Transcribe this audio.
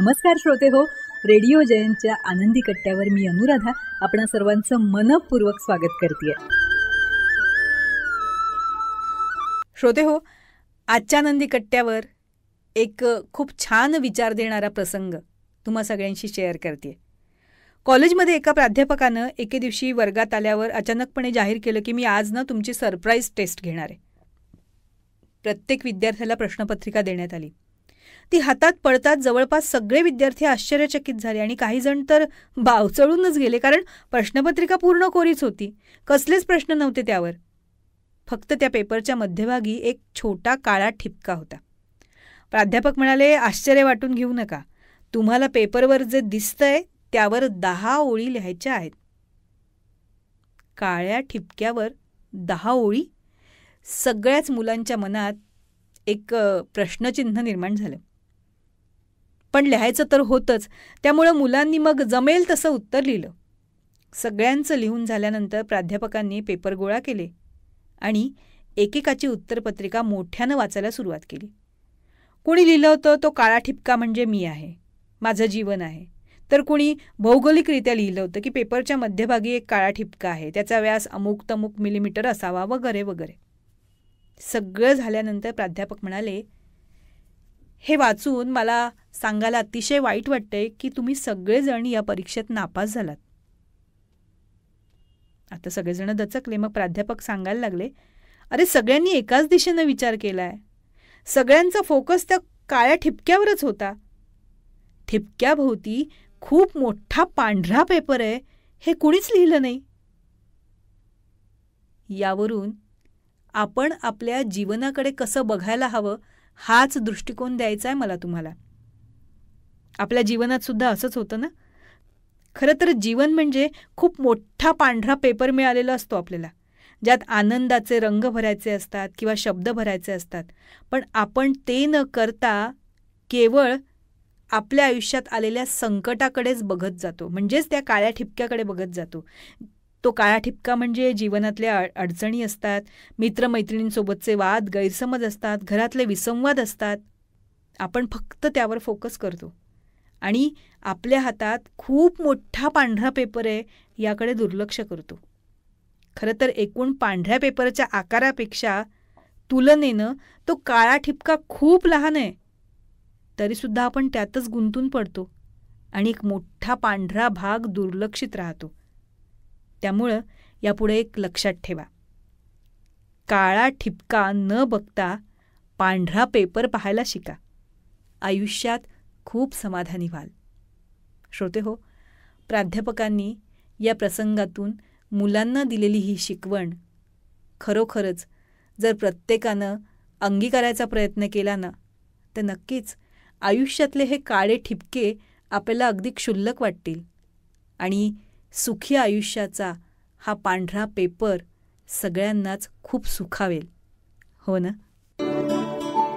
नमस्कार श्रोते हो रेडिओ जयंतच्या आनंदी कट्ट्यावर मी अनुराधा आपण सर्वांचं मनपूर्वक स्वागत करते श्रोते हो आजच्या आनंदी कट्ट्यावर एक खूप छान विचार देणारा प्रसंग तुम्हा सगळ्यांशी शेअर करते कॉलेजमध्ये एका प्राध्यापकानं एके दिवशी वर्गात आल्यावर अचानकपणे जाहीर केलं की मी आज ना तुमची सरप्राईज टेस्ट घेणार आहे प्रत्येक विद्यार्थ्याला प्रश्नपत्रिका देण्यात आली ती हातात पडतात जवळपास सगळे विद्यार्थी आश्चर्यचकित झाले आणि काही जण तर बावचळूनच गेले कारण प्रश्नपत्रिका पूर्ण कोरीच होती कसलेच प्रश्न नव्हते त्यावर फक्त त्या पेपरच्या मध्यभागी एक छोटा काळा ठिपका होता प्राध्यापक म्हणाले आश्चर्य वाटून घेऊ नका तुम्हाला पेपरवर जे दिसतंय त्यावर दहा ओळी लिहायच्या आहेत काळ्या ठिपक्यावर दहा ओळी सगळ्याच मुलांच्या मनात एक प्रश्नचिन्ह निर्माण झालं पण लिहायचं तर होतंच त्यामुळं मुलांनी मग जमेल तसं उत्तर लिहिलं सगळ्यांचं लिहून झाल्यानंतर प्राध्यापकांनी पेपर गोळा केले आणि एकेकाची उत्तरपत्रिका मोठ्यानं वाचायला सुरुवात केली कोणी लिहिलं होतं तो काळा ठिपका म्हणजे मी आहे माझं जीवन आहे तर कुणी भौगोलिकरित्या लिहिलं होतं की पेपरच्या मध्यभागी एक काळा ठिपका आहे त्याचा व्यास अमुक तमुक मिलीमीटर असावा वगैरे वगैरे सगळं झाल्यानंतर प्राध्यापक म्हणाले हे वाचून मला सांगायला अतिशय वाईट वाटतंय की तुम्ही सगळेजण या परीक्षेत नापास झालात आता सगळेजण दचकले मग प्राध्यापक सांगायला लागले अरे सगळ्यांनी एकाच दिशेनं विचार केलाय सगळ्यांचा फोकस त्या काळ्या ठिपक्यावरच होता ठिपक्याभोवती खूप मोठा पांढरा पेपर आहे हे कुणीच लिहिलं नाही यावरून आपण आपल्या जीवनाकडे कसं बघायला हवं हाच दृष्टिकोन द्यायचा आहे मला तुम्हाला आपल्या जीवनात सुद्धा असंच होतं ना खरं तर जीवन म्हणजे खूप मोठा पांढरा पेपर मिळालेला असतो आपल्याला ज्यात आनंदाचे रंग भरायचे असतात किंवा शब्द भरायचे असतात पण आपण ते न करता केवळ आपल्या आयुष्यात आलेल्या संकटाकडेच बघत जातो म्हणजेच त्या काळ्या ठिपक्याकडे बघत जातो तो काळा ठिपका म्हणजे जीवनातल्या अडचणी असतात मित्रमैत्रिणींसोबतचे वाद गैरसमज असतात घरातले विसंवाद असतात आपण फक्त त्यावर फोकस करतो आणि आपल्या हातात खूप मोठा पांढरा पेपर आहे याकडे दुर्लक्ष करतो खरं तर एकूण पांढऱ्या पेपरच्या आकारापेक्षा तुलनेनं तो काळा ठिपका खूप लहान आहे तरीसुद्धा आपण त्यातच गुंतून पडतो आणि एक मोठा पांढरा भाग दुर्लक्षित राहतो त्यामुळं यापुढे एक लक्षात ठेवा काळा ठिपका न बघता पांढरा पेपर पाहायला शिका आयुष्यात खूप समाधानी व्हाल श्रोते हो प्राध्यापकांनी या प्रसंगातून मुलांना दिलेली ही शिकवण खरोखरच जर प्रत्येकानं अंगीकारायचा प्रयत्न केला ना तर नक्कीच आयुष्यातले हे काळे ठिपके आपल्याला अगदी क्षुल्लक वाटतील आणि सुखी आयुष्याचा हा पांढरा पेपर सगळ्यांनाच खूप सुखावेल हो ना